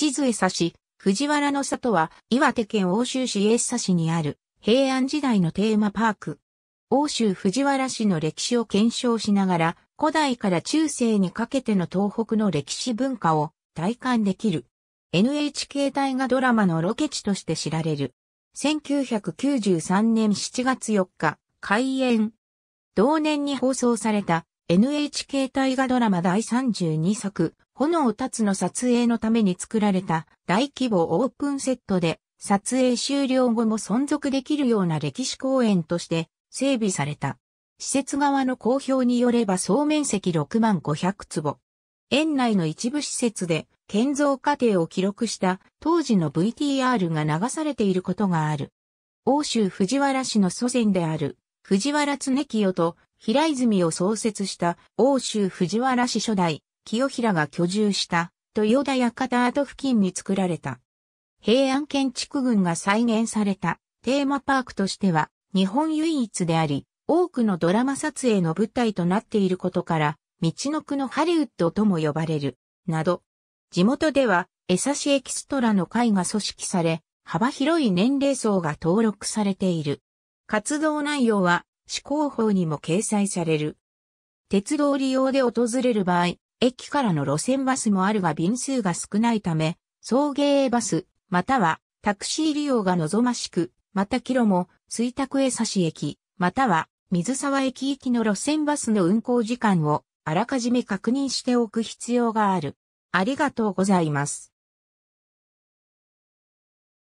地図江差し、藤原の里は岩手県欧州市江佐市にある平安時代のテーマパーク。欧州藤原市の歴史を検証しながら古代から中世にかけての東北の歴史文化を体感できる。NHK 大河ドラマのロケ地として知られる。1993年7月4日、開演。同年に放送された NHK 大河ドラマ第32作、炎立つの撮影のために作られた大規模オープンセットで、撮影終了後も存続できるような歴史公園として整備された。施設側の公表によれば総面積6万500坪。園内の一部施設で建造過程を記録した当時の VTR が流されていることがある。欧州藤原氏の祖先である藤原常清と平泉を創設した欧州藤原氏初代清平が居住した豊田館跡付近に作られた。平安建築群が再現されたテーマパークとしては日本唯一であり、多くのドラマ撮影の舞台となっていることから、道の区のハリウッドとも呼ばれる、など、地元では、江差シエキストラの会が組織され、幅広い年齢層が登録されている。活動内容は、施行法にも掲載される。鉄道利用で訪れる場合、駅からの路線バスもあるが便数が少ないため、送迎バス、またはタクシー利用が望ましく、またキロも、水沢へ差し駅、または水沢駅行きの路線バスの運行時間をあらかじめ確認しておく必要がある。ありがとうございます。